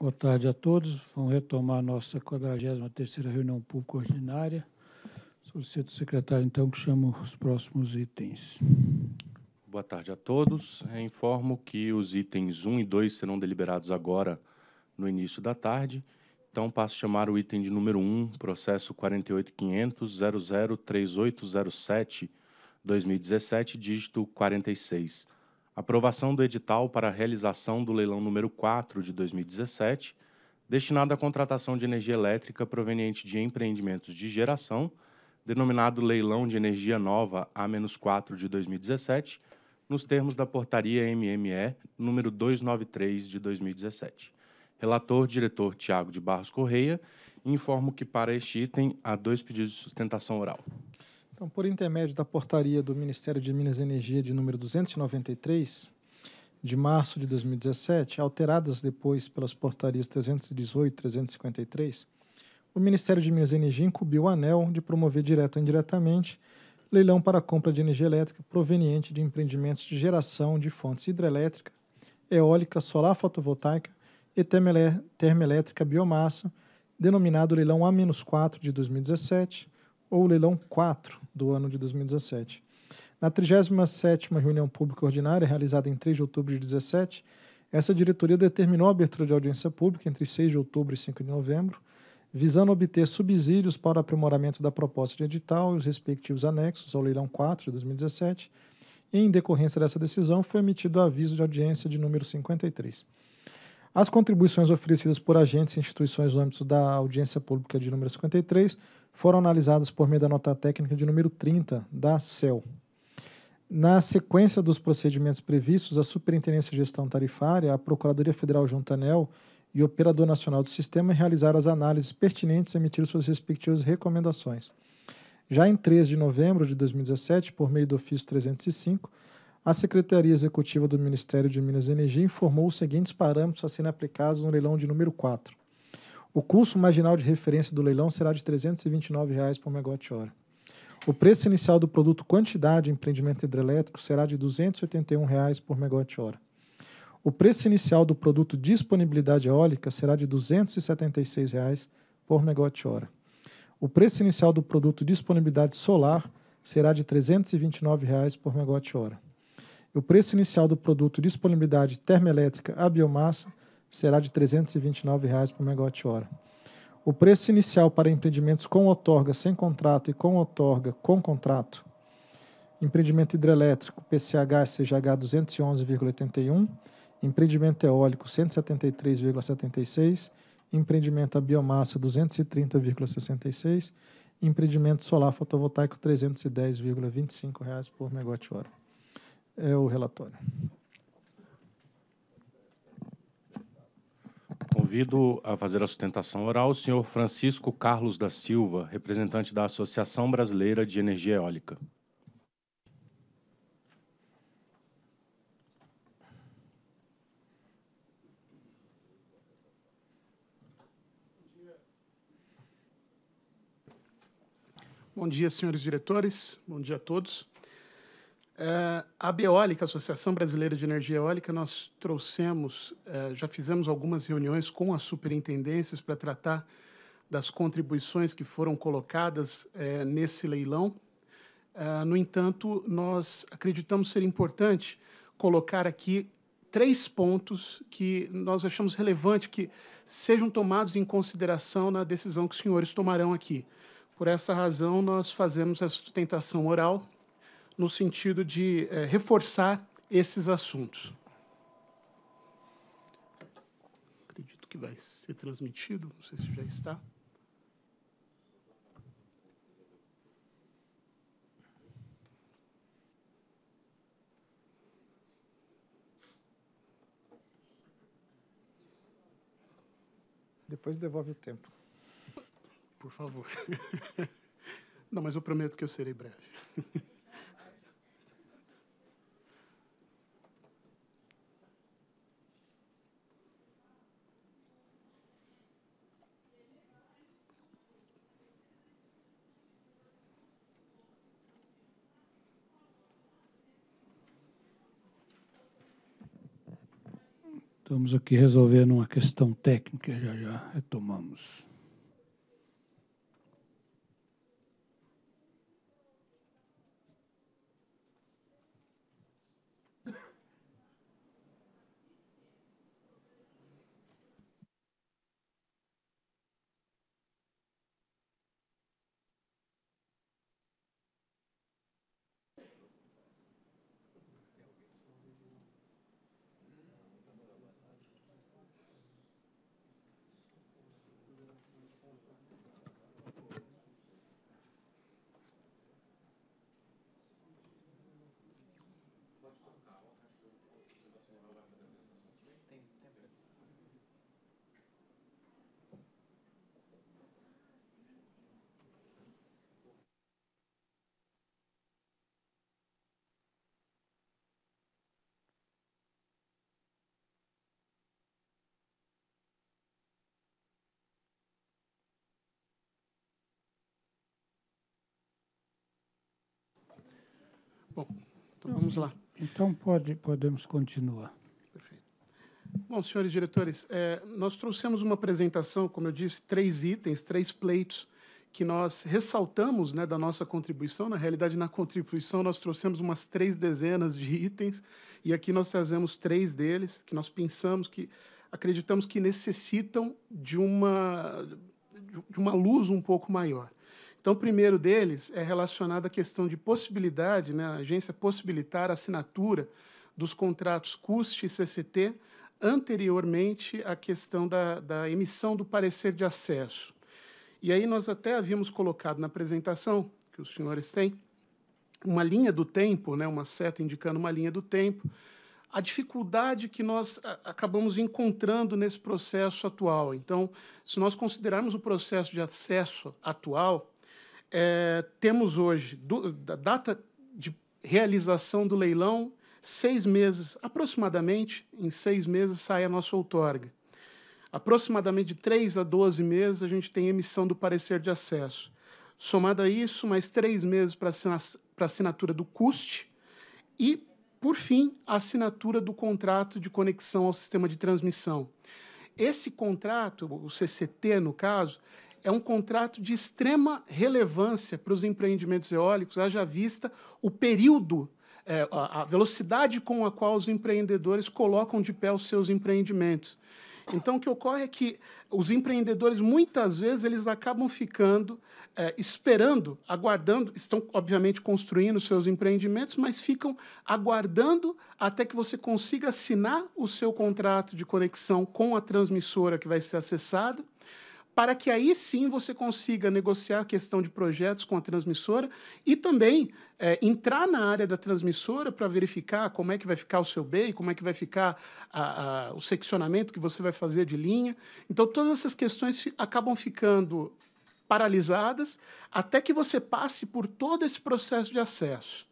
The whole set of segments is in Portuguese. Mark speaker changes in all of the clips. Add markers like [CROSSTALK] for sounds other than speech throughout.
Speaker 1: Boa tarde a todos. Vamos retomar a nossa 43 terceira reunião pública ordinária. Solicito o secretário, então, que chama os próximos itens.
Speaker 2: Boa tarde a todos. Eu informo que os itens 1 e 2 serão deliberados agora no início da tarde. Então, passo a chamar o item de número 1, processo 48500003807 2017, dígito 46 aprovação do edital para a realização do leilão número 4 de 2017, destinado à contratação de energia elétrica proveniente de empreendimentos de geração, denominado Leilão de Energia Nova A-4 de 2017, nos termos da portaria MME número 293 de 2017. Relator diretor Tiago de Barros Correia, informo que para este item há dois pedidos de sustentação oral.
Speaker 3: Então, por intermédio da portaria do Ministério de Minas e Energia de número 293, de março de 2017, alteradas depois pelas portarias 318 e 353, o Ministério de Minas e Energia incumbiu o ANEL de promover direto ou indiretamente leilão para compra de energia elétrica proveniente de empreendimentos de geração de fontes hidrelétrica, eólica, solar fotovoltaica e termoelétrica biomassa, denominado leilão A-4 de 2017, ou leilão 4 do ano de 2017. Na 37ª reunião pública ordinária, realizada em 3 de outubro de 2017, essa diretoria determinou a abertura de audiência pública entre 6 de outubro e 5 de novembro, visando obter subsídios para o aprimoramento da proposta de edital e os respectivos anexos ao leilão 4 de 2017, em decorrência dessa decisão foi emitido o aviso de audiência de número 53. As contribuições oferecidas por agentes e instituições no âmbito da audiência pública de número 53 foram analisadas por meio da nota técnica de número 30 da CEL. Na sequência dos procedimentos previstos, a Superintendência de Gestão Tarifária, a Procuradoria Federal à ANEL e o Operador Nacional do Sistema realizaram as análises pertinentes e emitiram suas respectivas recomendações. Já em 3 de novembro de 2017, por meio do ofício 305, a Secretaria Executiva do Ministério de Minas e Energia informou os seguintes parâmetros a serem aplicados no leilão de número 4. O custo marginal de referência do leilão será de R$ reais por megawatt-hora. O preço inicial do produto quantidade empreendimento hidrelétrico será de R$ reais por megawatt-hora. O preço inicial do produto disponibilidade eólica será de R$ reais por megawatt-hora. O preço inicial do produto disponibilidade solar será de R$ reais por megawatt-hora. O preço inicial do produto disponibilidade termoelétrica a biomassa será de R$ 329,00 por megawatt-hora. O preço inicial para empreendimentos com outorga, sem contrato e com outorga, com contrato, empreendimento hidrelétrico, PCH CGH 211,81, empreendimento eólico 173,76, empreendimento a biomassa 230,66, empreendimento solar fotovoltaico R$ 310,25 por megawatt-hora. É o relatório.
Speaker 2: Convido a fazer a sustentação oral o senhor Francisco Carlos da Silva, representante da Associação Brasileira de Energia Eólica.
Speaker 4: Bom dia, senhores diretores. Bom dia a todos. Eh, a Beólica, Associação Brasileira de Energia Eólica, nós trouxemos, eh, já fizemos algumas reuniões com as superintendências para tratar das contribuições que foram colocadas eh, nesse leilão. no entanto, nós acreditamos ser importante colocar aqui três pontos que nós achamos relevante que sejam tomados em consideração na decisão que os senhores tomarão aqui. Por essa razão, nós fazemos a sustentação oral no sentido de é, reforçar esses assuntos. Acredito que vai ser transmitido, não sei se já está. Depois devolve o tempo. Por favor. [LAUGHS] Não, mas eu prometo que eu serei breve. [LAUGHS]
Speaker 1: Vamos aqui resolver numa questão técnica, já já retomamos. Bom, então vamos lá. Então pode, podemos continuar. Perfeito.
Speaker 4: Bom, senhores diretores, é, nós trouxemos uma apresentação, como eu disse, três itens, três pleitos que nós ressaltamos né, da nossa contribuição. Na realidade, na contribuição, nós trouxemos umas três dezenas de itens e aqui nós trazemos três deles que nós pensamos que acreditamos que necessitam de uma, de uma luz um pouco maior. Então, o primeiro deles é relacionado à questão de possibilidade, né, a agência possibilitar a assinatura dos contratos CUST e CCT anteriormente à questão da, da emissão do parecer de acesso. E aí nós até havíamos colocado na apresentação, que os senhores têm, uma linha do tempo, né, uma seta indicando uma linha do tempo, a dificuldade que nós acabamos encontrando nesse processo atual. Então, se nós considerarmos o processo de acesso atual, é, temos hoje, do, da data de realização do leilão, seis meses, aproximadamente, em seis meses sai a nossa outorga. Aproximadamente de 3 a 12 meses a gente tem emissão do parecer de acesso. Somado a isso, mais três meses para a assinatura do CUST e, por fim, a assinatura do contrato de conexão ao sistema de transmissão. Esse contrato, o CCT no caso, é um contrato de extrema relevância para os empreendimentos eólicos, haja vista o período é, a, velocidade com a qual os empreendedores colocam de pé os seus empreendimentos. Então, o que ocorre é que os empreendedores, muitas vezes, eles acabam ficando é, esperando, aguardando, estão, obviamente, construindo seus empreendimentos, mas ficam aguardando até que você consiga assinar o seu contrato de conexão com a transmissora que vai ser acessada para que aí sim você consiga negociar a questão de projetos com a transmissora e também é, entrar na área da transmissora para verificar como é que vai ficar o seu bem, como é que vai ficar a, a, o seccionamento que você vai fazer de linha. Então, todas essas questões acabam ficando paralisadas até que você passe por todo esse processo de acesso.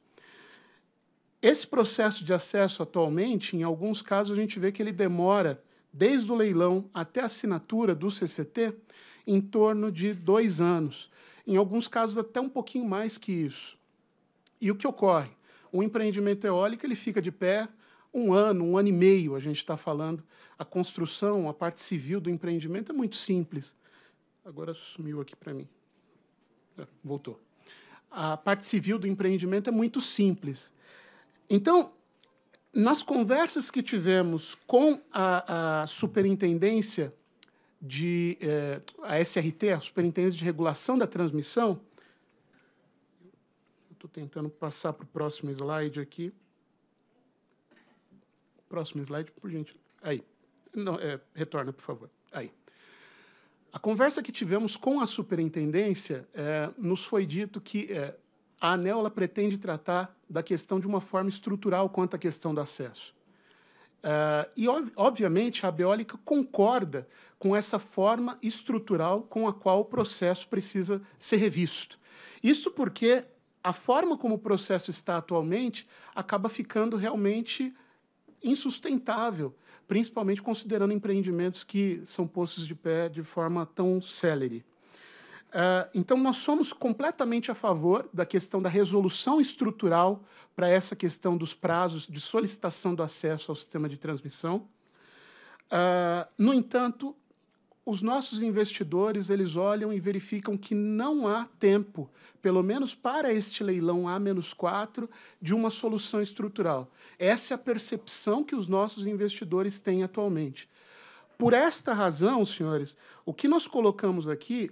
Speaker 4: Esse processo de acesso, atualmente, em alguns casos, a gente vê que ele demora desde o leilão até a assinatura do CCT, em torno de dois anos. Em alguns casos, até um pouquinho mais que isso. E o que ocorre? O empreendimento eólico ele fica de pé um ano, um ano e meio, a gente está falando. A construção, a parte civil do empreendimento é muito simples. Agora sumiu aqui para mim. É, voltou. A parte civil do empreendimento é muito simples. Então, nas conversas que tivemos com a, a superintendência de eh, a SRT, a Superintendência de Regulação da Transmissão, estou tentando passar para o próximo slide aqui. Próximo slide, por gentileza. Aí. Não, é, retorna, por favor. Aí. A conversa que tivemos com a superintendência eh, nos foi dito que eh, a ANEL ela pretende tratar da questão de uma forma estrutural quanto à questão do acesso. Uh, e, obviamente, a Beólica concorda com essa forma estrutural com a qual o processo precisa ser revisto. Isso porque a forma como o processo está atualmente acaba ficando realmente insustentável, principalmente considerando empreendimentos que são postos de pé de forma tão célere. Uh, então, nós somos completamente a favor da questão da resolução estrutural para essa questão dos prazos de solicitação do acesso ao sistema de transmissão. Uh, no entanto, os nossos investidores eles olham e verificam que não há tempo, pelo menos para este leilão A-4, de uma solução estrutural. Essa é a percepção que os nossos investidores têm atualmente. Por esta razão, senhores, o que nós colocamos aqui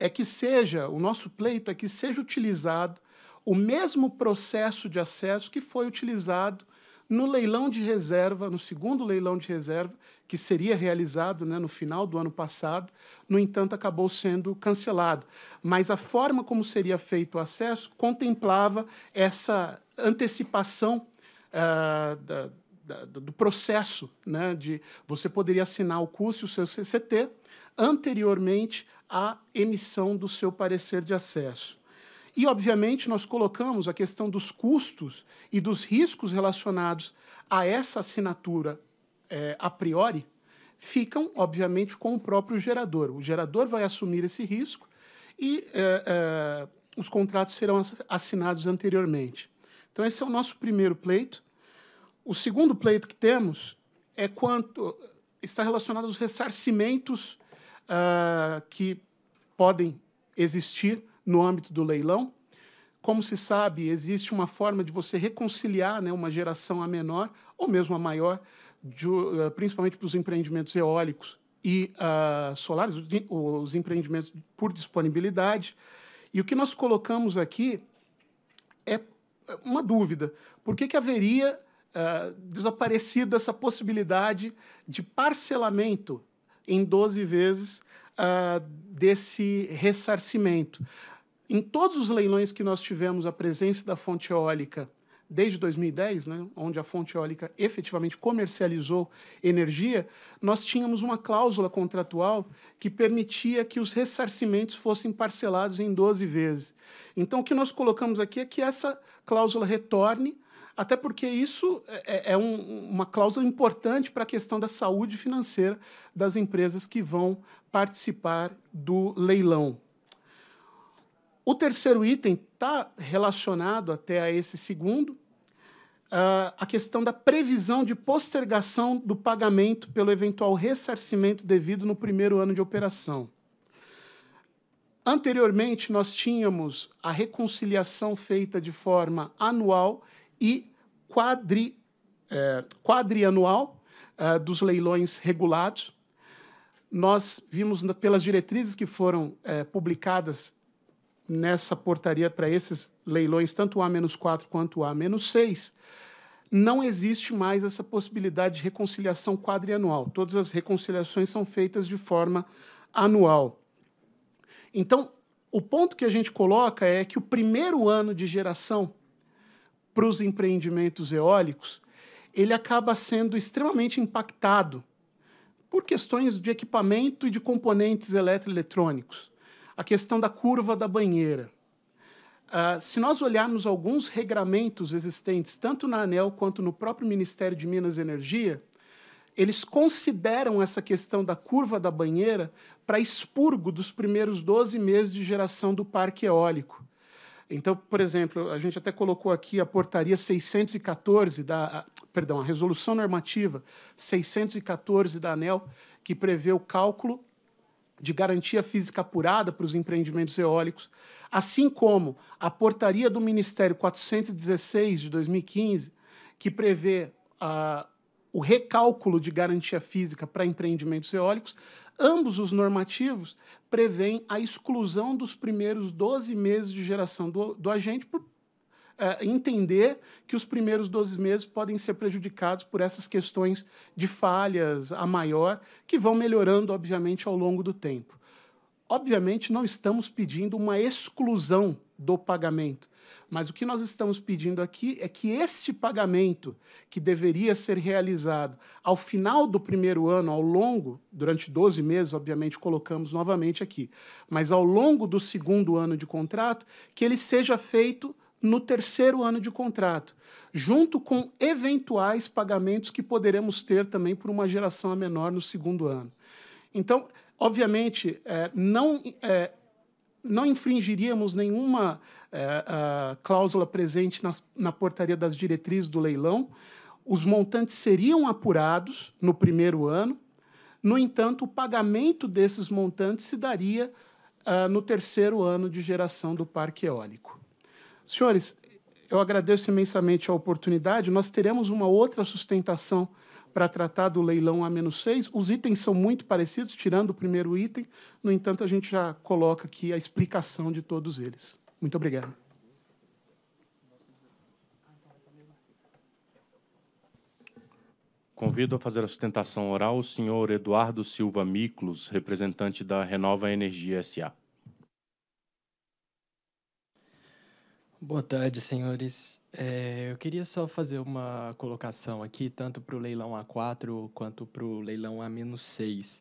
Speaker 4: é que seja, o nosso pleito é que seja utilizado o mesmo processo de acesso que foi utilizado no leilão de reserva, no segundo leilão de reserva, que seria realizado né, no final do ano passado, no entanto, acabou sendo cancelado. Mas a forma como seria feito o acesso contemplava essa antecipação uh, da, da, do processo né, de você poderia assinar o curso e o seu CCT anteriormente a emissão do seu parecer de acesso. E, obviamente, nós colocamos a questão dos custos e dos riscos relacionados a essa assinatura é, a priori, ficam, obviamente, com o próprio gerador. O gerador vai assumir esse risco e é, é, os contratos serão assinados anteriormente. Então, esse é o nosso primeiro pleito. O segundo pleito que temos é quanto está relacionado aos ressarcimentos uh, que podem existir no âmbito do leilão. Como se sabe, existe uma forma de você reconciliar né, uma geração a menor ou mesmo a maior, de, uh, principalmente para os empreendimentos eólicos e uh, solares, os empreendimentos por disponibilidade. E o que nós colocamos aqui é uma dúvida. Por que, que haveria uh, desaparecido essa possibilidade de parcelamento em 12 vezes uh, desse ressarcimento. Em todos os leilões que nós tivemos a presença da fonte eólica desde 2010, né, onde a fonte eólica efetivamente comercializou energia, nós tínhamos uma cláusula contratual que permitia que os ressarcimentos fossem parcelados em 12 vezes. Então, o que nós colocamos aqui é que essa cláusula retorne até porque isso é, é, é um, uma cláusula importante para a questão da saúde financeira das empresas que vão participar do leilão. O terceiro item está relacionado até a esse segundo, uh, a questão da previsão de postergação do pagamento pelo eventual ressarcimento devido no primeiro ano de operação. Anteriormente, nós tínhamos a reconciliação feita de forma anual e quadri, é, quadrianual é, dos leilões regulados. Nós vimos pelas diretrizes que foram é, publicadas nessa portaria para esses leilões, tanto o A-4 quanto o A-6, não existe mais essa possibilidade de reconciliação quadrianual. Todas as reconciliações são feitas de forma anual. Então, o ponto que a gente coloca é que o primeiro ano de geração para os empreendimentos eólicos, ele acaba sendo extremamente impactado por questões de equipamento e de componentes eletroeletrônicos. A questão da curva da banheira. Uh, se nós olharmos alguns regramentos existentes, tanto na ANEL quanto no próprio Ministério de Minas e Energia, eles consideram essa questão da curva da banheira para expurgo dos primeiros 12 meses de geração do parque eólico. Então, por exemplo, a gente até colocou aqui a portaria 614 da, a, perdão, a resolução normativa 614 da ANEL, que prevê o cálculo de garantia física apurada para os empreendimentos eólicos, assim como a portaria do Ministério 416 de 2015, que prevê a, ah, o recálculo de garantia física para empreendimentos eólicos, ambos os normativos prevêem a exclusão dos primeiros 12 meses de geração do, do agente por é, entender que os primeiros 12 meses podem ser prejudicados por essas questões de falhas a maior, que vão melhorando, obviamente, ao longo do tempo. Obviamente, não estamos pedindo uma exclusão do pagamento. Mas o que nós estamos pedindo aqui é que este pagamento, que deveria ser realizado ao final do primeiro ano, ao longo, durante 12 meses, obviamente, colocamos novamente aqui, mas ao longo do segundo ano de contrato, que ele seja feito no terceiro ano de contrato, junto com eventuais pagamentos que poderemos ter também por uma geração a menor no segundo ano. Então, obviamente, é, não. É, não infringiríamos nenhuma é, cláusula presente nas, na portaria das diretrizes do leilão. Os montantes seriam apurados no primeiro ano. No entanto, o pagamento desses montantes se daria uh, no terceiro ano de geração do parque eólico. Senhores, eu agradeço imensamente a oportunidade. Nós teremos uma outra sustentação para tratar do leilão a 6. Os itens são muito parecidos, tirando o primeiro item. No entanto, a gente já coloca aqui a explicação de todos eles. Muito obrigado.
Speaker 2: Convido a fazer a sustentação oral o senhor Eduardo Silva Miclos, representante da Renova Energia SA.
Speaker 5: Boa tarde, senhores. É, eu queria só fazer uma colocação aqui, tanto para o leilão A4 quanto para o leilão A-6.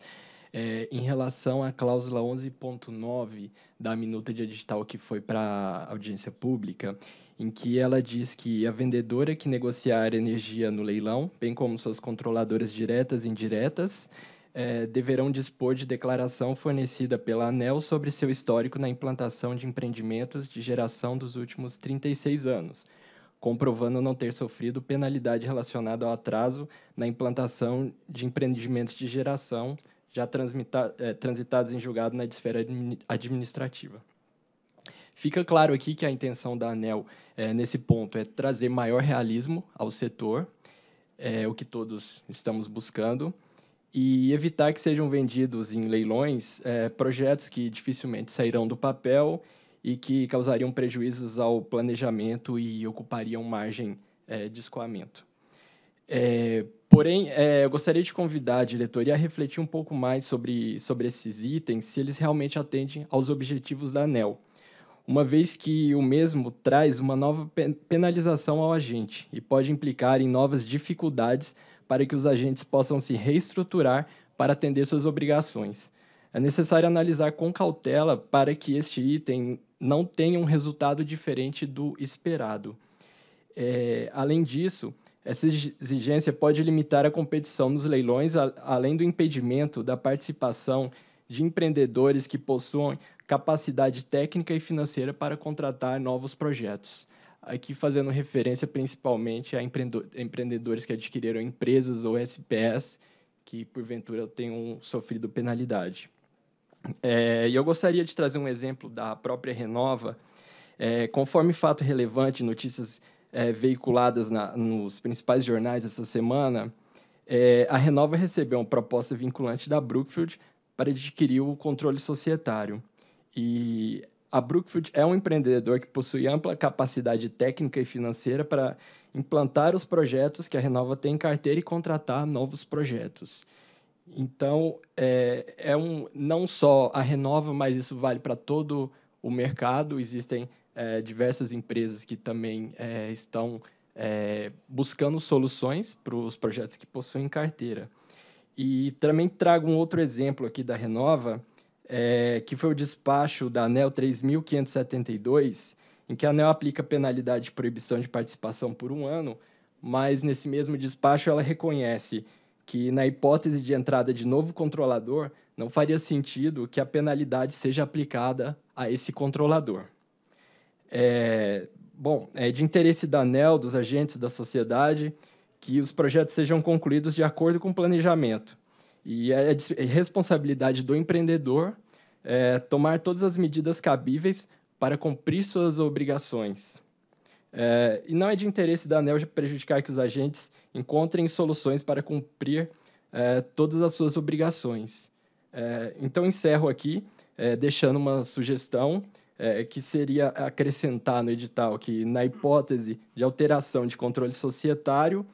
Speaker 5: É, em relação à cláusula 11.9 da minuta de edital que foi para audiência pública, em que ela diz que a vendedora que negociar energia no leilão, bem como suas controladoras diretas e indiretas, é, deverão dispor de declaração fornecida pela ANEL sobre seu histórico na implantação de empreendimentos de geração dos últimos 36 anos, comprovando não ter sofrido penalidade relacionada ao atraso na implantação de empreendimentos de geração já é, transitados em julgado na esfera administrativa. Fica claro aqui que a intenção da ANEL é, nesse ponto é trazer maior realismo ao setor, é, o que todos estamos buscando, e evitar que sejam vendidos em leilões é, projetos que dificilmente sairão do papel e que causariam prejuízos ao planejamento e ocupariam margem é, de escoamento. É, porém, é, eu gostaria de convidar a diretoria a refletir um pouco mais sobre, sobre esses itens, se eles realmente atendem aos objetivos da ANEL, uma vez que o mesmo traz uma nova penalização ao agente e pode implicar em novas dificuldades para que os agentes possam se reestruturar para atender suas obrigações. É necessário analisar com cautela para que este item não tenha um resultado diferente do esperado. É, além disso, essa exigência pode limitar a competição nos leilões, a, além do impedimento da participação de empreendedores que possuem capacidade técnica e financeira para contratar novos projetos aqui fazendo referência principalmente a empreendedores que adquiriram empresas ou SPS que, porventura, tenham sofrido penalidade. É, e eu gostaria de trazer um exemplo da própria Renova. É, conforme fato relevante, notícias é, veiculadas na, nos principais jornais essa semana, é, a Renova recebeu uma proposta vinculante da Brookfield para adquirir o controle societário. E a Brookfield é um empreendedor que possui ampla capacidade técnica e financeira para implantar os projetos que a Renova tem em carteira e contratar novos projetos. Então, é, é um, não só a Renova, mas isso vale para todo o mercado. Existem é, diversas empresas que também é, estão é, buscando soluções para os projetos que possuem carteira. E também trago um outro exemplo aqui da Renova, é, que foi o despacho da ANEL 3.572, em que a ANEL aplica penalidade de proibição de participação por um ano, mas nesse mesmo despacho ela reconhece que, na hipótese de entrada de novo controlador, não faria sentido que a penalidade seja aplicada a esse controlador. É, bom, é de interesse da ANEL, dos agentes da sociedade, que os projetos sejam concluídos de acordo com o planejamento, e é, é, é responsabilidade do empreendedor é, tomar todas as medidas cabíveis para cumprir suas obrigações. É, e não é de interesse da ANEL prejudicar que os agentes encontrem soluções para cumprir é, todas as suas obrigações. É, então, encerro aqui, deixando uma sugestão que seria acrescentar no edital que, na hipótese de alteração de controle societário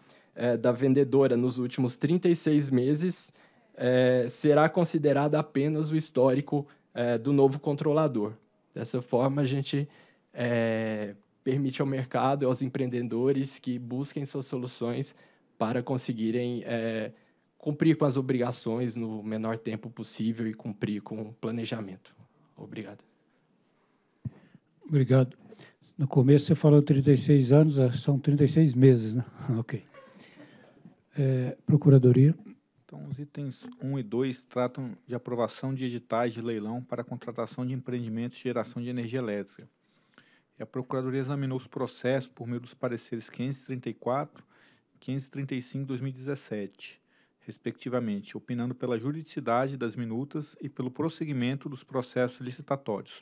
Speaker 5: da vendedora nos últimos 36 meses, é, será considerado apenas o histórico é, do novo controlador. Dessa forma, a gente é, permite ao mercado e aos empreendedores que busquem suas soluções para conseguirem é, cumprir com as obrigações no menor tempo possível e cumprir com o planejamento. Obrigado.
Speaker 1: Obrigado. No começo você falou 36 anos, são 36 meses, né? [LAUGHS] ok. É, procuradoria.
Speaker 3: Então, os itens 1 e 2 tratam de aprovação de editais de leilão para contratação de empreendimentos de geração de energia elétrica. E a Procuradoria examinou os processos por meio dos pareceres 534 e 535 de 2017, respectivamente, opinando pela juridicidade das minutas e pelo prosseguimento dos processos
Speaker 1: licitatórios.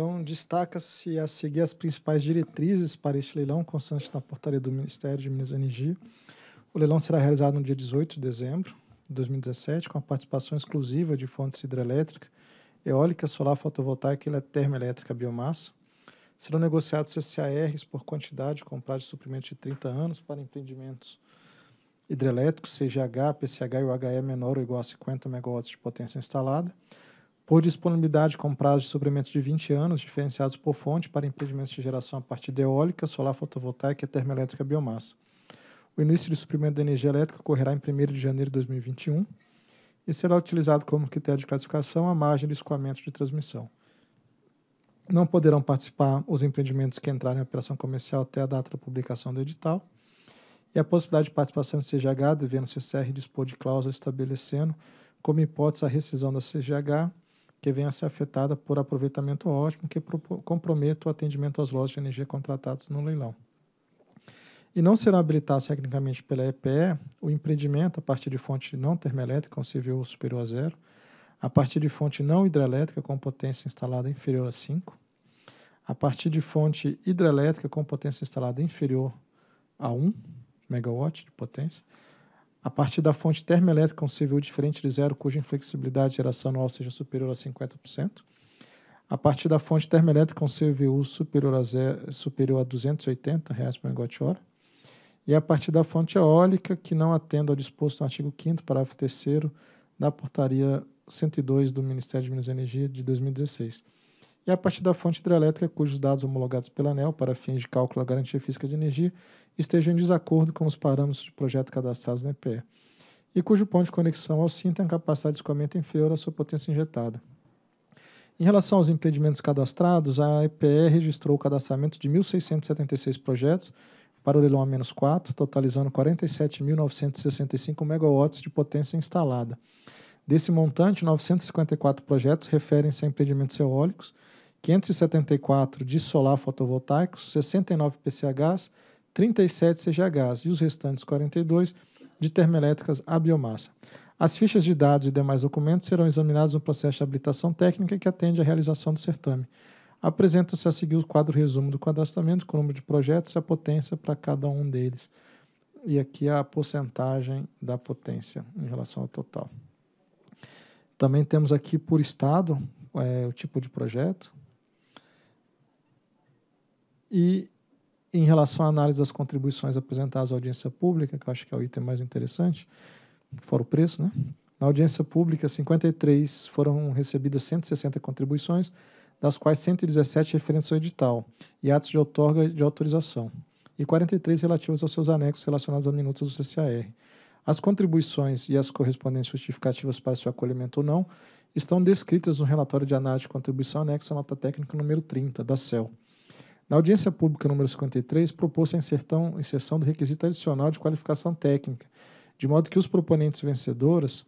Speaker 3: Então, destaca-se a seguir as principais diretrizes para este leilão, constante na portaria do Ministério de Minas e Energia. O leilão será realizado no dia 18 de dezembro de 2017, com a participação exclusiva de fontes hidrelétrica, eólica, solar fotovoltaica e termoelétrica biomassa. Serão negociados CCARs por quantidade, com prazo de suprimento de 30 anos para empreendimentos hidrelétricos, CGH, PCH e UHE menor ou igual a 50 MW de potência instalada por disponibilidade com prazo de suprimento de 20 anos, diferenciados por fonte para empreendimentos de geração a partir de eólica, solar fotovoltaica e termoelétrica biomassa. O início de suprimento da energia elétrica ocorrerá em 1 de janeiro de 2021 e será utilizado como critério de classificação a margem de escoamento de transmissão. Não poderão participar os empreendimentos que entrarem em operação comercial até a data da publicação do edital. E a possibilidade de participação do CGH, devendo o CCR dispor de cláusula estabelecendo, como hipótese, a rescisão da CGH que venha a ser afetada por aproveitamento ótimo que comprometa o atendimento às lojas de energia contratadas no leilão. E não será habilitado tecnicamente pela EPE o empreendimento a partir de fonte não termoelétrica, com civil superior a zero, a partir de fonte não hidrelétrica com potência instalada inferior a 5, a partir de fonte hidrelétrica com potência instalada inferior a 1 megawatt de potência, a partir da fonte termoelétrica um CVU diferente de zero, cuja inflexibilidade de geração anual seja superior a 50%. A partir da fonte termoelétrica um CVU superior a, zero, superior a 280 reais por megawatt-hora. E a partir da fonte eólica, que não atenda ao disposto no artigo 5º, parágrafo 3 da portaria 102 do Ministério de Minas e Energia de 2016. E a partir da fonte hidrelétrica, cujos dados homologados pela ANEL para fins de cálculo da garantia física de energia estejam em desacordo com os parâmetros de projeto cadastrados na EPE e cujo ponto de conexão ao SIM é tem capacidade de escoamento inferior à sua potência injetada. Em relação aos empreendimentos cadastrados, a EPE registrou o cadastramento de 1.676 projetos para o leilão A-4, totalizando 47.965 megawatts de potência instalada. Desse montante, 954 projetos referem-se a empreendimentos eólicos, 574 de solar fotovoltaicos, 69 PCHs, 37 CGHs e os restantes 42 de termoelétricas à biomassa. As fichas de dados e demais documentos serão examinados no processo de habilitação técnica que atende à realização do certame. Apresenta-se a seguir o quadro resumo do cadastramento, com o número de projetos e a potência para cada um deles. E aqui a porcentagem da potência em relação ao total. Também temos aqui por estado é, o tipo de projeto. E em relação à análise das contribuições apresentadas à audiência pública, que eu acho que é o item mais interessante, fora o preço, né? Na audiência pública, 53 foram recebidas 160 contribuições, das quais 117 referentes ao edital e atos de outorga de autorização, e 43 relativas aos seus anexos relacionados a minutas do CCAR. As contribuições e as correspondentes justificativas para seu acolhimento ou não estão descritas no relatório de análise de contribuição anexo à nota técnica número 30 da CEL. Na audiência pública número 53, propôs a insertão, inserção do requisito adicional de qualificação técnica, de modo que os proponentes vencedoras,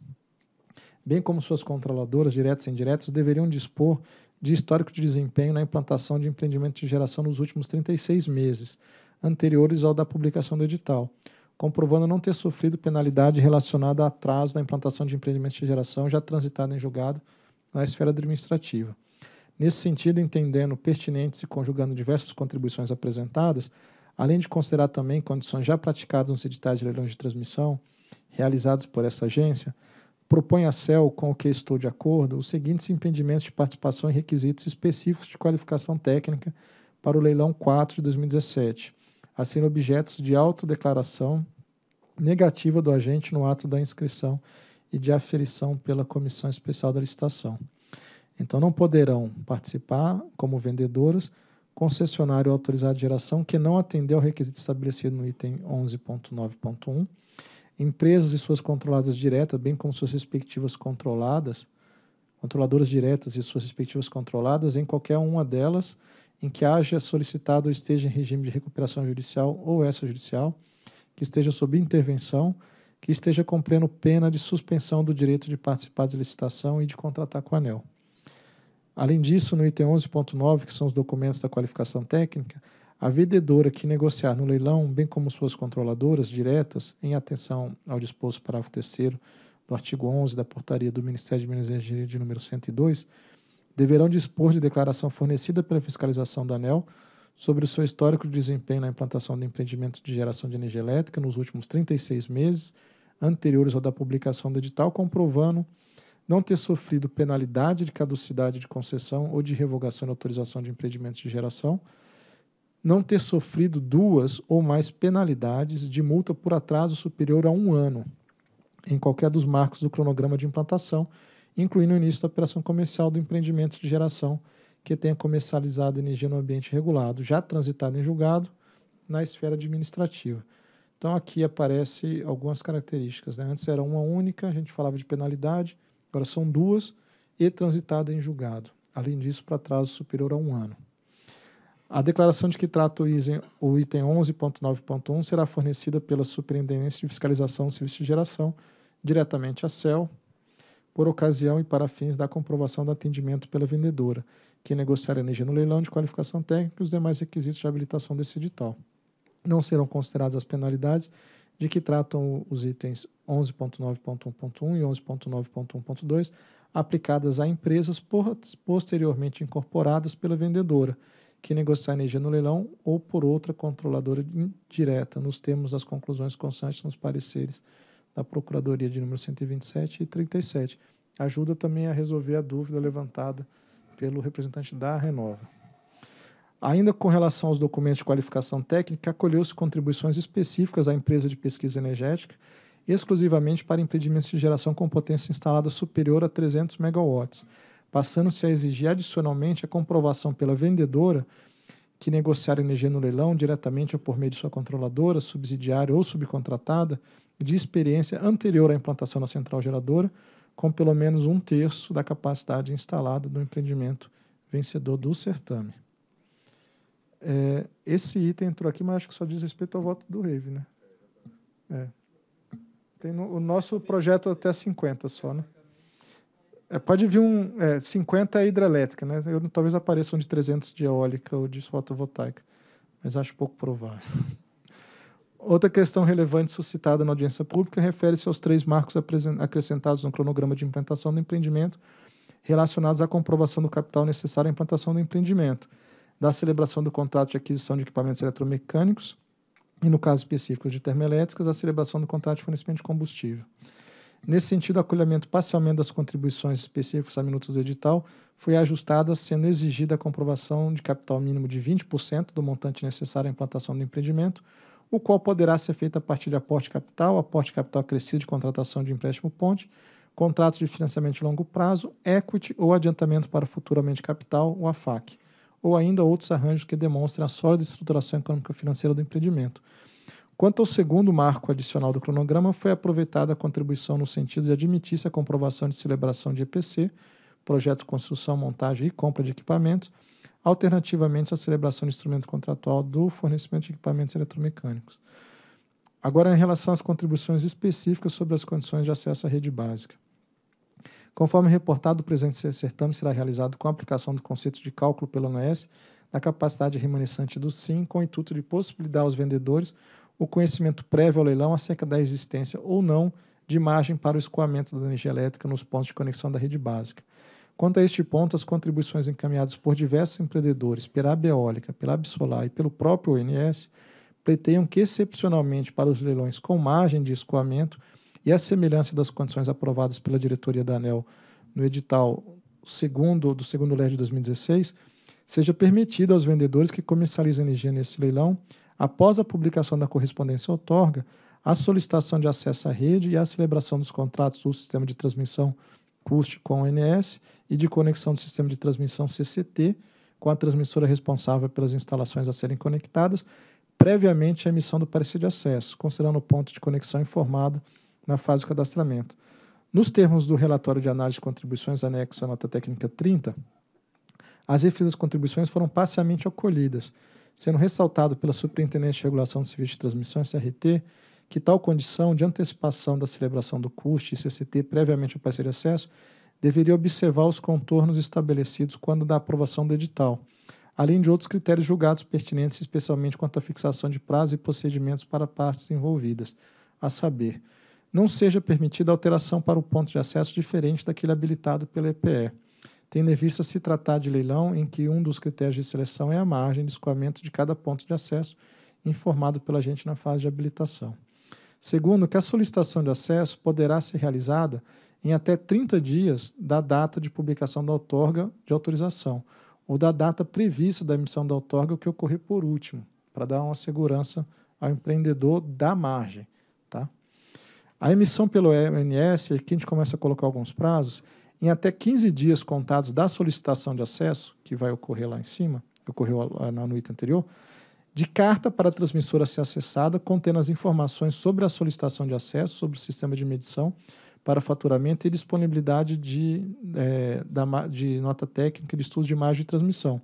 Speaker 3: bem como suas controladoras, diretas e indiretas, deveriam dispor de histórico de desempenho na implantação de empreendimento de geração nos últimos 36 meses, anteriores ao da publicação do edital, comprovando não ter sofrido penalidade relacionada a atraso na implantação de empreendimentos de geração já transitado em julgado na esfera administrativa. Nesse sentido, entendendo pertinentes e conjugando diversas contribuições apresentadas, além de considerar também condições já praticadas nos editais de leilões de transmissão realizados por essa agência, propõe a CEL, com o que estou de acordo, os seguintes impedimentos de participação e requisitos específicos de qualificação técnica para o leilão 4 de 2017, a serem objetos de autodeclaração negativa do agente no ato da inscrição e de aferição pela Comissão Especial da Licitação. Então, não poderão participar como vendedoras concessionário autorizado de geração que não atendeu ao requisito estabelecido no item 11.9.1, empresas e suas controladas diretas, bem como suas respectivas controladas, controladoras diretas e suas respectivas controladas, em qualquer uma delas em que haja solicitado ou esteja em regime de recuperação judicial ou extrajudicial, que esteja sob intervenção, que esteja cumprindo pena de suspensão do direito de participar de licitação e de contratar com o ANEL. Além disso, no item 11.9, que são os documentos da qualificação técnica, a vendedora que negociar no leilão, bem como suas controladoras diretas, em atenção ao disposto parágrafo 3 do artigo 11 da portaria do Ministério de Minas e Energia de número 102, deverão dispor de declaração fornecida pela fiscalização da ANEL sobre o seu histórico de desempenho na implantação do empreendimento de geração de energia elétrica nos últimos 36 meses anteriores ao da publicação do edital, comprovando não ter sofrido penalidade de caducidade de concessão ou de revogação de autorização de empreendimentos de geração, não ter sofrido duas ou mais penalidades de multa por atraso superior a um ano em qualquer dos marcos do cronograma de implantação, incluindo o início da operação comercial do empreendimento de geração que tenha comercializado energia no ambiente regulado, já transitado em julgado na esfera administrativa. Então aqui aparece algumas características. Né? Antes era uma única, a gente falava de penalidade, Agora são duas e transitada em julgado. Além disso, para atraso superior a um ano. A declaração de que trata o item 11.9.1 será fornecida pela Superintendência de Fiscalização do Serviço de Geração diretamente à CEL, por ocasião e para fins da comprovação do atendimento pela vendedora, que negociar a energia no leilão de qualificação técnica e os demais requisitos de habilitação desse edital. Não serão consideradas as penalidades de que tratam os itens 11.9.1.1 e 11.9.1.2, aplicadas a empresas posteriormente incorporadas pela vendedora, que negociar energia no leilão ou por outra controladora direta, nos termos das conclusões constantes nos pareceres da Procuradoria de número 127 e 37. Ajuda também a resolver a dúvida levantada pelo representante da Renova. Ainda com relação aos documentos de qualificação técnica, acolheu-se contribuições específicas à empresa de pesquisa energética, exclusivamente para empreendimentos de geração com potência instalada superior a 300 megawatts, passando-se a exigir adicionalmente a comprovação pela vendedora que negociar energia no leilão diretamente ou por meio de sua controladora, subsidiária ou subcontratada, de experiência anterior à implantação na central geradora, com pelo menos um terço da capacidade instalada do empreendimento vencedor do certame. É, esse item entrou aqui, mas acho que só diz respeito ao voto do Rave, né? É. Tem no, o nosso projeto até 50 só, né? É, pode vir um... É, 50 é hidrelétrica, né? Eu, talvez apareça um de 300 de eólica ou de fotovoltaica, mas acho pouco provável. [LAUGHS] Outra questão relevante suscitada na audiência pública refere-se aos três marcos acrescentados no cronograma de implantação do empreendimento relacionados à comprovação do capital necessário à implantação do empreendimento, da celebração do contrato de aquisição de equipamentos eletromecânicos, e, no caso específico de termoelétricas, a celebração do contrato de fornecimento de combustível. Nesse sentido, o acolhimento parcialmente das contribuições específicas à minuta do edital foi ajustada, sendo exigida a comprovação de capital mínimo de 20% do montante necessário à implantação do empreendimento, o qual poderá ser feito a partir de aporte capital, aporte capital acrescido de contratação de empréstimo ponte, contrato de financiamento de longo prazo, equity ou adiantamento para futuramente capital, o AFAC ou ainda outros arranjos que demonstrem a sólida estruturação econômica financeira do empreendimento. Quanto ao segundo marco adicional do cronograma, foi aproveitada a contribuição no sentido de admitir-se a comprovação de celebração de EPC, projeto, construção, montagem e compra de equipamentos, alternativamente à celebração de instrumento contratual do fornecimento de equipamentos eletromecânicos. Agora, em relação às contribuições específicas sobre as condições de acesso à rede básica. Conforme reportado, o presente certame será realizado com a aplicação do conceito de cálculo pela ONS da capacidade remanescente do SIM, com o intuito de possibilitar aos vendedores o conhecimento prévio ao leilão acerca da existência ou não de margem para o escoamento da energia elétrica nos pontos de conexão da rede básica. Quanto a este ponto, as contribuições encaminhadas por diversos empreendedores pela Abeólica, pela Absolar e pelo próprio ONS pleiteiam que, excepcionalmente para os leilões com margem de escoamento, e a semelhança das condições aprovadas pela diretoria da ANEL no edital segundo, do segundo LED de 2016 seja permitida aos vendedores que comercializam energia nesse leilão, após a publicação da correspondência outorga, a solicitação de acesso à rede e a celebração dos contratos do sistema de transmissão CUST com ONS e de conexão do sistema de transmissão CCT com a transmissora responsável pelas instalações a serem conectadas, previamente à emissão do parecer de acesso, considerando o ponto de conexão informado na fase do cadastramento. Nos termos do relatório de análise de contribuições anexo à nota técnica 30, as referidas contribuições foram parcialmente acolhidas, sendo ressaltado pela Superintendência de Regulação do Serviço de Transmissão, SRT, que tal condição de antecipação da celebração do CUST e CCT previamente ao parecer de acesso deveria observar os contornos estabelecidos quando da aprovação do edital, além de outros critérios julgados pertinentes, especialmente quanto à fixação de prazo e procedimentos para partes envolvidas, a saber, não seja permitida alteração para o ponto de acesso diferente daquele habilitado pela EPE, tendo em vista se tratar de leilão em que um dos critérios de seleção é a margem de escoamento de cada ponto de acesso informado pela gente na fase de habilitação. Segundo, que a solicitação de acesso poderá ser realizada em até 30 dias da data de publicação da outorga de autorização ou da data prevista da emissão da outorga que ocorrer por último, para dar uma segurança ao empreendedor da margem. A emissão pelo ONS, aqui a gente começa a colocar alguns prazos, em até 15 dias contados da solicitação de acesso, que vai ocorrer lá em cima, ocorreu na noite anterior, de carta para a transmissora ser acessada, contendo as informações sobre a solicitação de acesso, sobre o sistema de medição para faturamento e disponibilidade de, é, da, de nota técnica de estudo de imagem de transmissão,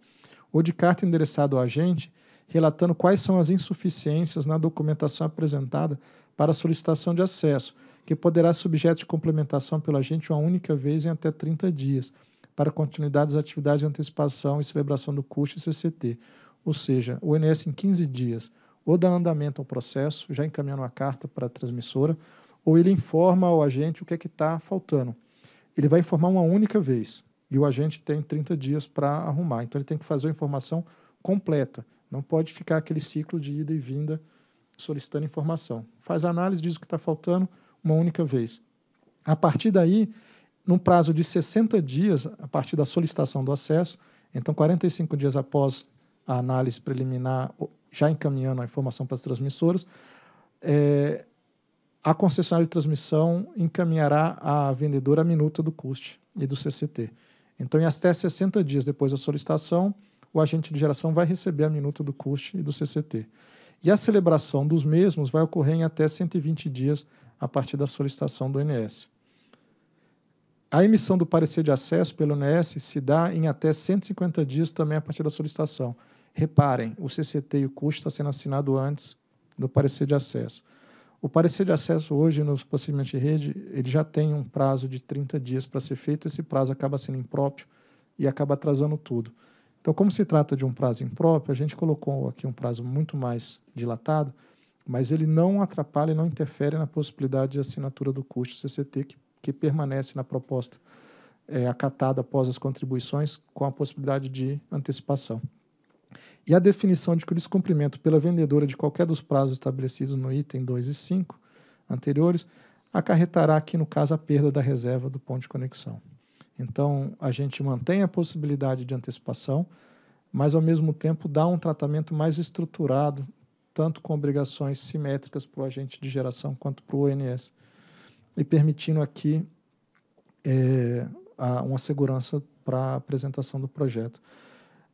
Speaker 3: ou de carta endereçada ao agente, relatando quais são as insuficiências na documentação apresentada para solicitação de acesso, que poderá ser objeto de complementação pelo agente uma única vez em até 30 dias, para continuidade das atividades de antecipação e celebração do custo e CCT, ou seja, o INS em 15 dias, ou dá andamento ao processo, já encaminhando uma carta para a transmissora, ou ele informa ao agente o que é que está faltando. Ele vai informar uma única vez, e o agente tem 30 dias para arrumar, então ele tem que fazer a informação completa, não pode ficar aquele ciclo de ida e vinda solicitando informação. Faz a análise, diz o que está faltando uma única vez. A partir daí, num prazo de 60 dias, a partir da solicitação do acesso, então 45 dias após a análise preliminar, já encaminhando a informação para as transmissoras, é, a concessionária de transmissão encaminhará à vendedora a minuta do custe e do CCT. Então, em até 60 dias depois da solicitação, o agente de geração vai receber a minuta do custe e do CCT. E a celebração dos mesmos vai ocorrer em até 120 dias a partir da solicitação do INS. A emissão do parecer de acesso pelo INS se dá em até 150 dias também a partir da solicitação. Reparem, o CCT e o custo está sendo assinado antes do parecer de acesso. O parecer de acesso hoje nos procedimentos de rede, ele já tem um prazo de 30 dias para ser feito, esse prazo acaba sendo impróprio e acaba atrasando tudo. Então, como se trata de um prazo impróprio, a gente colocou aqui um prazo muito mais dilatado, mas ele não atrapalha e não interfere na possibilidade de assinatura do custo CCT, que, que permanece na proposta é, acatada após as contribuições, com a possibilidade de antecipação. E a definição de que o descumprimento pela vendedora de qualquer dos prazos estabelecidos no item 2 e 5 anteriores acarretará aqui, no caso, a perda da reserva do ponto de conexão. Então, a gente mantém a possibilidade de antecipação, mas ao mesmo tempo dá um tratamento mais estruturado, tanto com obrigações simétricas para o agente de geração quanto para o ONS, e permitindo aqui é, a, uma segurança para a apresentação do projeto.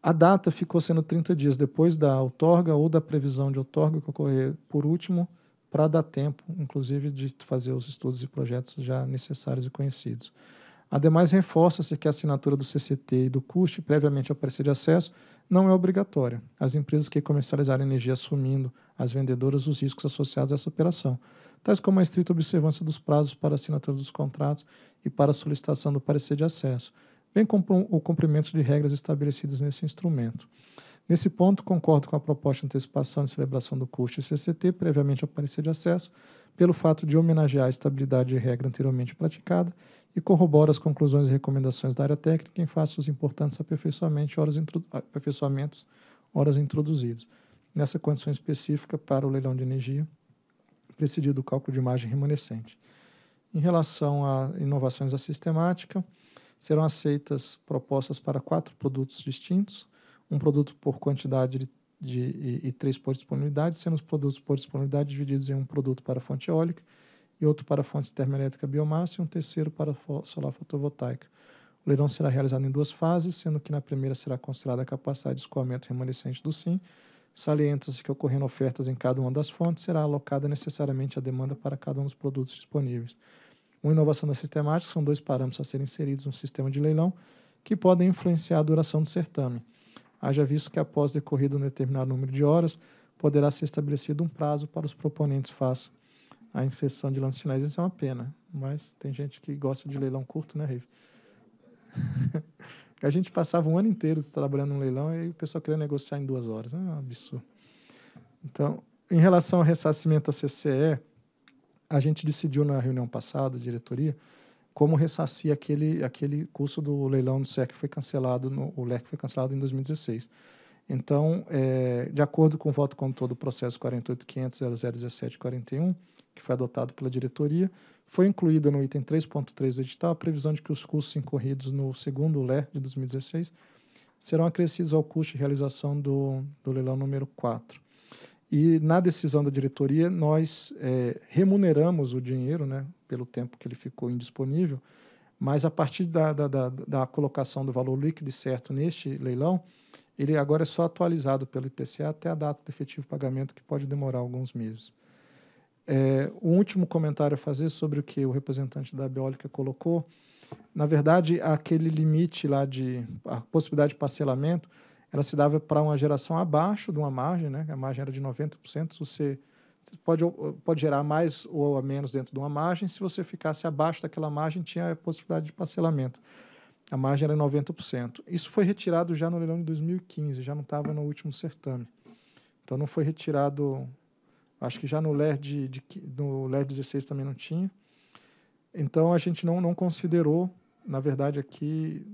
Speaker 3: A data ficou sendo 30 dias depois da outorga ou da previsão de outorga que ocorrer por último, para dar tempo, inclusive, de fazer os estudos e projetos já necessários e conhecidos. Ademais, reforça-se que a assinatura do CCT e do CUST, previamente ao parecer de acesso não é obrigatória. As empresas que comercializarem energia assumindo as vendedoras os riscos associados a essa operação, tais como a estrita observância dos prazos para assinatura dos contratos e para a solicitação do parecer de acesso, bem como o cumprimento de regras estabelecidas nesse instrumento. Nesse ponto, concordo com a proposta de antecipação de celebração do e CCT previamente ao parecer de acesso, pelo fato de homenagear a estabilidade de regra anteriormente praticada e corrobora as conclusões e recomendações da área técnica em face dos importantes aperfeiçoamentos horas, introdu aperfeiçoamentos, horas introduzidos. Nessa condição específica para o leilão de energia, precedido do cálculo de margem remanescente. Em relação a inovações à sistemática, serão aceitas propostas para quatro produtos distintos, um produto por quantidade de de, e, e três por disponibilidade, sendo os produtos por disponibilidade divididos em um produto para fonte eólica e outro para fonte termoelétrica biomassa e um terceiro para solar fotovoltaica. O leilão será realizado em duas fases, sendo que na primeira será considerada a capacidade de escoamento remanescente do SIM. Salienta-se que ocorrendo ofertas em cada uma das fontes, será alocada necessariamente a demanda para cada um dos produtos disponíveis. Uma inovação da sistemática são dois parâmetros a serem inseridos no sistema de leilão que podem influenciar a duração do certame haja visto que após decorrido um determinado número de horas, poderá ser estabelecido um prazo para os proponentes face à inserção de lances finais. Isso é uma pena, mas tem gente que gosta de leilão curto, né, Rive? [LAUGHS] a gente passava um ano inteiro trabalhando num leilão e o pessoal queria negociar em duas horas. É um absurdo. Então, em relação ao ressarcimento à CCE, a gente decidiu na reunião passada, diretoria, como ressarcir aquele, aquele custo do leilão do SEC que foi cancelado, no, o LEC foi cancelado em 2016. Então, é, de acordo com o voto condutor do processo 48.500.001741, que foi adotado pela diretoria, foi incluída no item 3.3 do edital a previsão de que os custos incorridos no segundo LE de 2016 serão acrescidos ao custo de realização do, do leilão número 4. E na decisão da diretoria, nós é, remuneramos o dinheiro, né, pelo tempo que ele ficou indisponível, mas a partir da, da, da, da colocação do valor líquido certo neste leilão, ele agora é só atualizado pelo IPCA até a data do efetivo pagamento, que pode demorar alguns meses. É, o último comentário a fazer sobre o que o representante da Biólica colocou, na verdade, aquele limite lá de a possibilidade de parcelamento, ela se dava para uma geração abaixo de uma margem, né? a margem era de 90%, você pode, pode gerar mais ou a menos dentro de uma margem, se você ficasse abaixo daquela margem, tinha a possibilidade de parcelamento. A margem era 90%. Isso foi retirado já no leilão de 2015, já não estava no último certame. Então não foi retirado, acho que já no LER, de, de, no LER 16 também não tinha. Então a gente não, não considerou, na verdade aqui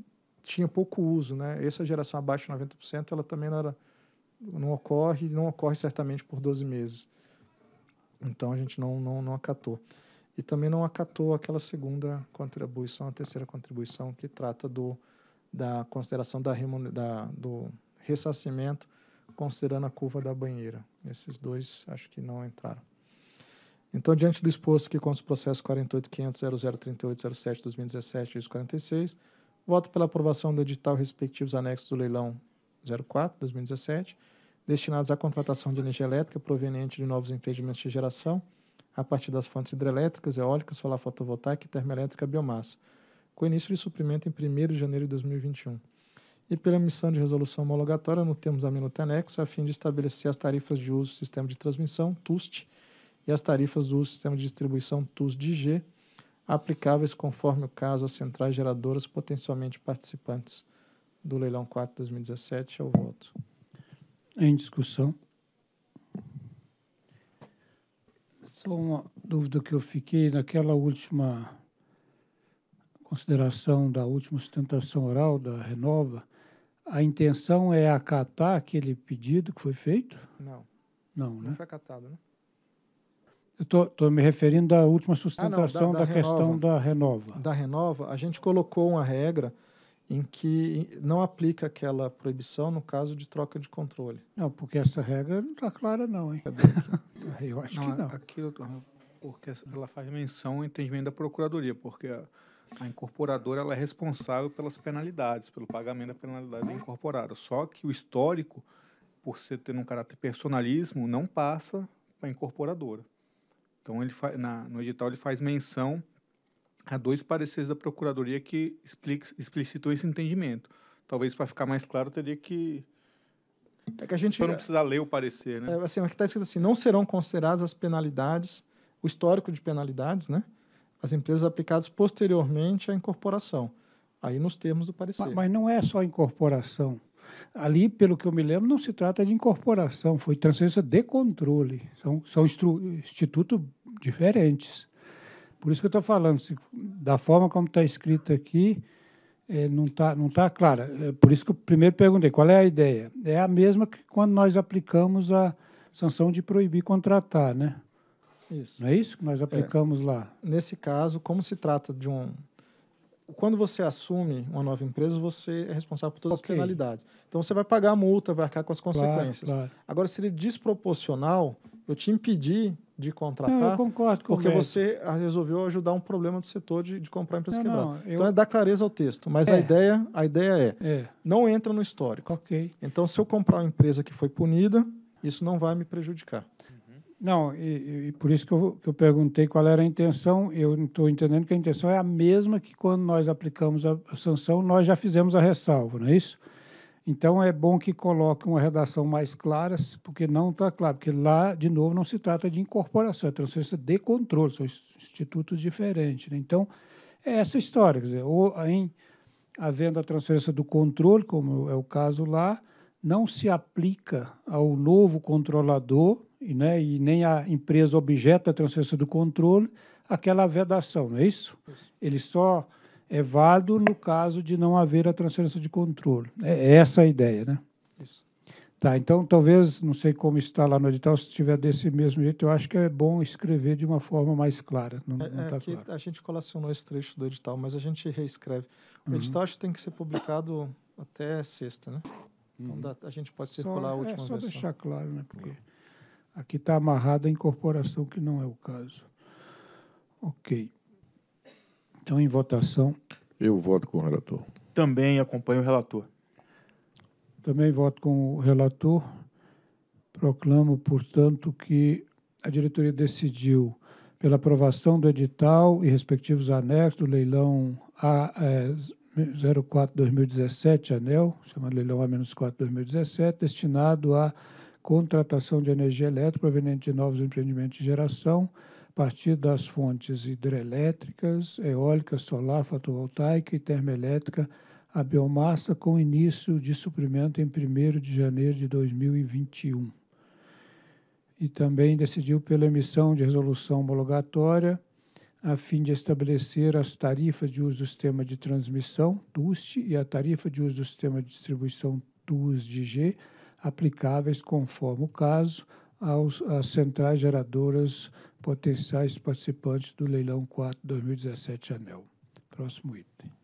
Speaker 3: tinha pouco uso, né? Essa geração abaixo de 90%, ela também não, era, não ocorre, não ocorre certamente por 12 meses. Então a gente não, não, não acatou. E também não acatou aquela segunda contribuição, a terceira contribuição que trata do da consideração da, da do ressarcimento considerando a curva da banheira. Esses dois acho que não entraram. Então, diante do exposto que consta o processo 48.500.0038.07.2017 e 46, Voto pela aprovação do edital respectivos anexos do leilão 04, 2017, destinados à contratação de energia elétrica proveniente de novos empreendimentos de geração, a partir das fontes hidrelétricas, eólicas, solar fotovoltaica e termoelétrica biomassa, com início de suprimento em 1 de janeiro de 2021. E pela emissão de resolução homologatória no termos da minuta anexa, a fim de estabelecer as tarifas de uso do sistema de transmissão, TUST, e as tarifas do uso do sistema de distribuição, TUSDG, aplicáveis conforme o caso às centrais geradoras potencialmente participantes do leilão 4 2017. Eu voto.
Speaker 1: Em discussão. Só uma dúvida que eu fiquei naquela última consideração da última sustentação oral da Renova. A intenção é acatar aquele pedido que foi feito? Não. Não, né? Não né? foi acatado, né? Estou me referindo à última sustentação ah, não, da, da, da questão da Renova.
Speaker 3: Da Renova, a gente colocou uma regra em que não aplica aquela proibição no caso de troca de controle. Não, porque essa regra não está clara, não, hein? É [LAUGHS] eu acho não, que não. Aquilo, porque ela faz menção ao entendimento da Procuradoria, porque a incorporadora ela é responsável pelas penalidades, pelo pagamento da penalidade incorporada. Só que o histórico, por ser ter um caráter personalismo, não passa para a incorporadora. Então, ele na, no edital ele faz menção a dois pareceres da Procuradoria que explica, explicitou esse entendimento. Talvez para ficar mais claro, teria que. É que a gente. não precisa ler o parecer, né? É, assim, aqui está escrito assim: não serão consideradas as penalidades, o histórico de penalidades, né? As empresas aplicadas
Speaker 1: posteriormente à incorporação. Aí nos termos do parecer. Mas, mas não é só incorporação. Ali, pelo que eu me lembro, não se trata de incorporação, foi transferência de controle. São, são instituto diferentes. Por isso que eu estou falando, se, da forma como está escrito aqui, é, não está não tá clara. É, por isso que eu primeiro perguntei qual é a ideia. É a mesma que quando nós aplicamos a sanção de proibir contratar, né? Isso. Não é isso que nós aplicamos é, lá? Nesse caso, como se trata
Speaker 3: de um. Quando você assume uma nova empresa, você é responsável por todas okay. as penalidades. Então você vai pagar a multa, vai arcar com as consequências. Claro, claro. Agora, seria desproporcional, eu te impedir de contratar. Não, eu concordo com Porque você ah, resolveu ajudar um problema do setor de, de comprar empresa não, quebrada. Não, eu... Então é dar clareza ao texto. Mas é. a ideia, a ideia é, é, não entra no
Speaker 1: histórico. Ok. Então, se eu comprar uma empresa que foi punida, isso não vai me prejudicar. Uhum. Não, e, e, por isso que eu, que eu perguntei qual era a intenção. Eu estou entendendo que a intenção é a mesma que quando nós aplicamos a, a sanção, nós já fizemos a ressalva, não é isso? Então é bom que coloque uma redação mais clara, porque não está claro, porque lá, de novo, não se trata de incorporação, é transferência de controle, são institutos diferentes. Né? Então, é essa história, quer dizer, ou em, havendo a transferência do controle, como é o caso lá, não se aplica ao novo controlador e, né, e nem à empresa objeto da transferência do controle aquela vedação, não é isso? isso. Ele só é válido no caso de não haver a transferência de controle. É, é essa a ideia, né? Isso. Tá, então talvez, não sei como está lá no edital, se estiver desse mesmo jeito, eu acho que é bom escrever de uma forma mais clara. Não, é, não é tá claro.
Speaker 3: A gente colacionou esse trecho do edital, mas a gente reescreve. O uhum. edital acho que tem que ser publicado até sexta, né? Então uhum. a gente pode circular só, a é, última é, só versão. deixar
Speaker 1: claro, né? Porque aqui está amarrada a incorporação, que não é o caso. Ok. Então, em votação.
Speaker 2: Eu voto com o relator. Também acompanho o relator.
Speaker 1: Também voto com o relator. Proclamo, portanto, que a diretoria decidiu pela aprovação do edital e respectivos anexos do leilão A. 04-2017, é, ANEL, chamado Leilão A-4-2017, destinado à contratação de energia elétrica proveniente de novos empreendimentos de geração, partir das fontes hidrelétricas, eólica, solar, fotovoltaica e termoelétrica, a biomassa com início de suprimento em 1 de janeiro de 2021. E também decidiu pela emissão de resolução homologatória a fim de estabelecer as tarifas de uso do sistema de transmissão, TUST, e a tarifa de uso do sistema de distribuição, TUSDG, aplicáveis conforme o caso aos, às centrais geradoras potenciais participantes do leilão 4 2017 Anel. Próximo item.